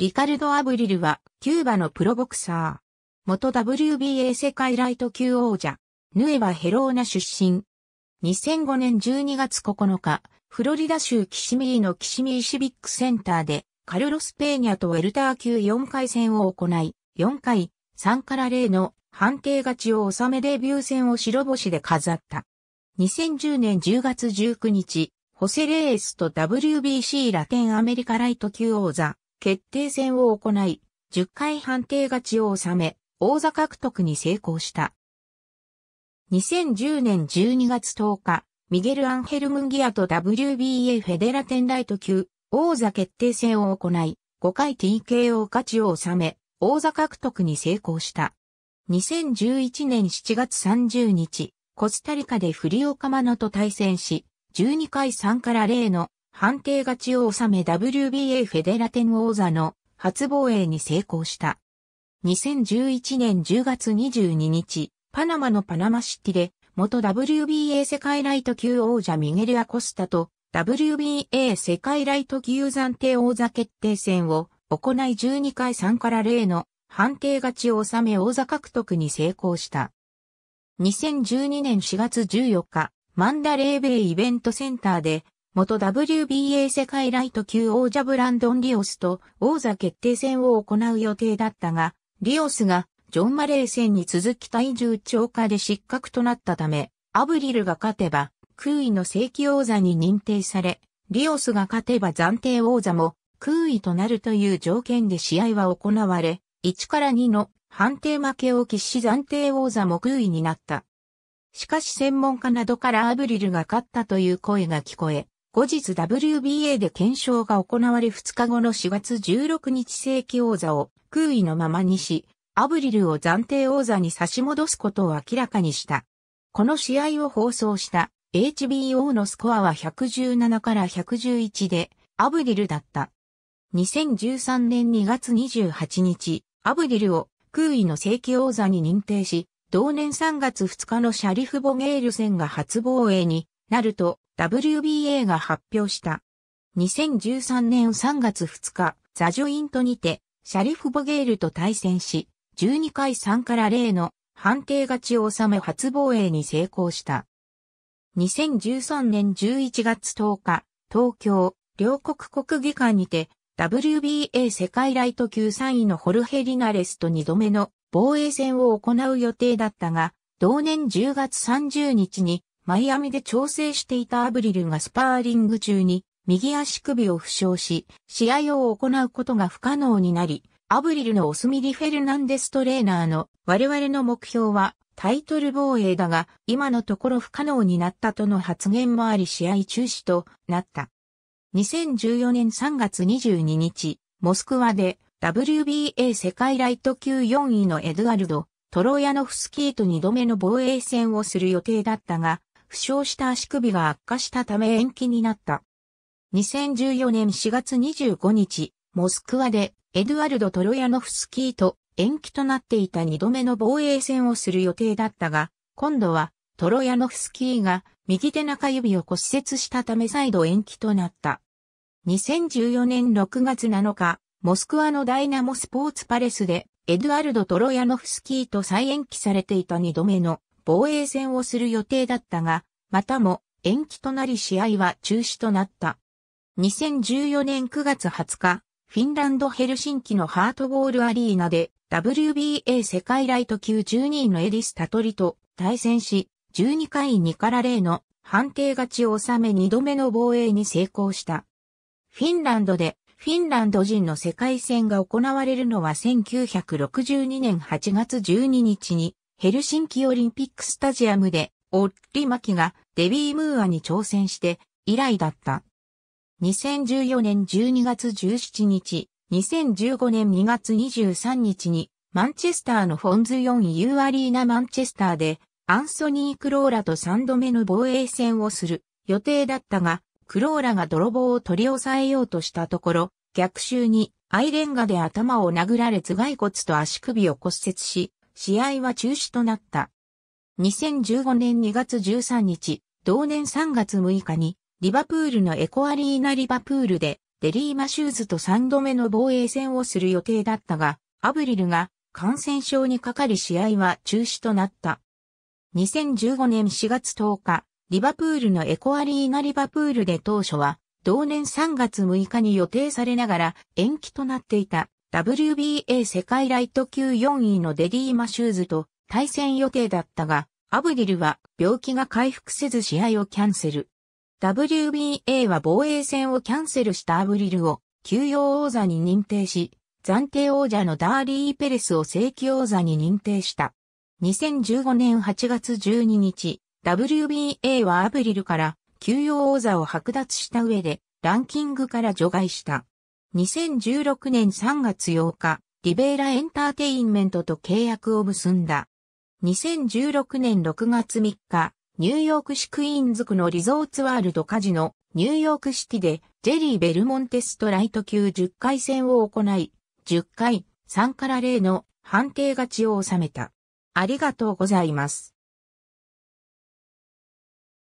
リカルド・アブリルは、キューバのプロボクサー。元 WBA 世界ライト級王者、ヌエバ・ヘローナ出身。2005年12月9日、フロリダ州キシミーのキシミーシビックセンターで、カルロス・ペーニャとウェルター級4回戦を行い、4回、3から0の判定勝ちを収めデビュー戦を白星で飾った。2010年10月19日、ホセレースと WBC ラテンアメリカライト級王座、決定戦を行い、10回判定勝ちを収め、王座獲得に成功した。2010年12月10日、ミゲル・アンヘルムンギアと WBA フェデラテンライト級王座決定戦を行い、5回 TKO 勝ちを収め、王座獲得に成功した。2011年7月30日、コスタリカでフリオカマノと対戦し、12回3から0の判定勝ちを収め WBA フェデラテン王座の初防衛に成功した。2011年10月22日、パナマのパナマシティで、元 WBA 世界ライト級王者ミゲル・アコスタと WBA 世界ライト級暫定王座決定戦を行い12回3から0の判定勝ちを収め王座獲得に成功した。2012年4月14日、マンダレーベイイベントセンターで元 WBA 世界ライト級王者ブランドン・リオスと王座決定戦を行う予定だったが、リオスがジョン・マレー戦に続き体重超過で失格となったため、アブリルが勝てば空位の正規王座に認定され、リオスが勝てば暫定王座も空位となるという条件で試合は行われ、1から2の判定負けを喫し暫定王座も空位になった。しかし専門家などからアブリルが勝ったという声が聞こえ、後日 WBA で検証が行われ2日後の4月16日正規王座を空位のままにし、アブリルを暫定王座に差し戻すことを明らかにした。この試合を放送した HBO のスコアは117から111でアブリルだった。2013年2月28日、アブリルを空位の正規王座に認定し、同年3月2日のシャリフ・ボゲール戦が初防衛になると、WBA が発表した。2013年3月2日、ザジョイントにて、シャリフ・ボゲールと対戦し、12回3から0の判定勝ちを収め初防衛に成功した。2013年11月10日、東京、両国国技館にて、WBA 世界ライト級3位のホルヘ・リナレスと2度目の防衛戦を行う予定だったが、同年10月30日にマイアミで調整していたアブリルがスパーリング中に右足首を負傷し、試合を行うことが不可能になり、アブリルのオスミリ・フェルナンデストレーナーの我々の目標はタイトル防衛だが、今のところ不可能になったとの発言もあり試合中止となった。2014年3月22日、モスクワで WBA 世界ライト級4位のエドゥアルド・トロヤノフスキーと2度目の防衛戦をする予定だったが、負傷した足首が悪化したため延期になった。2014年4月25日、モスクワでエドゥアルド・トロヤノフスキーと延期となっていた2度目の防衛戦をする予定だったが、今度はトロヤノフスキーが右手中指を骨折したため再度延期となった。2014年6月7日、モスクワのダイナモスポーツパレスでエドゥアルド・トロヤノフスキーと再延期されていた2度目の防衛戦をする予定だったが、またも延期となり試合は中止となった。2014年9月20日、フィンランドヘルシンキのハートボールアリーナで WBA 世界ライト級12位のエリス・タトリと対戦し、12回2から0の判定勝ちを収め2度目の防衛に成功した。フィンランドでフィンランド人の世界戦が行われるのは1962年8月12日にヘルシンキオリンピックスタジアムで、オッリマキがデビー・ムーアに挑戦して以来だった。2014年12月17日、2015年2月23日に、マンチェスターのフォンズ 4U アリーナマンチェスターで、アンソニー・クローラと3度目の防衛戦をする予定だったが、クローラが泥棒を取り押さえようとしたところ、逆襲にアイレンガで頭を殴られ頭蓋骨と足首を骨折し、試合は中止となった。2015年2月13日、同年3月6日に、リバプールのエコアリーナリバプールで、デリーマシューズと3度目の防衛戦をする予定だったが、アブリルが感染症にかかり試合は中止となった。2015年4月10日、リバプールのエコアリーナリバプールで当初は、同年3月6日に予定されながら延期となっていた WBA 世界ライト級4位のデディー・マシューズと対戦予定だったが、アブディルは病気が回復せず試合をキャンセル。WBA は防衛戦をキャンセルしたアブリルを休養王座に認定し、暫定王者のダーリー・ペレスを正規王座に認定した。2015年8月12日、WBA はアブリルから休養王座を剥奪した上で、ランキングから除外した。2016年3月8日、リベーラエンターテインメントと契約を結んだ。2016年6月3日、ニューヨーク市クイーンズ区のリゾーツワールドカジノ、ニューヨークシティで、ジェリー・ベルモンテストライト級10回戦を行い、10回、3から0の判定勝ちを収めた。ありがとうございます。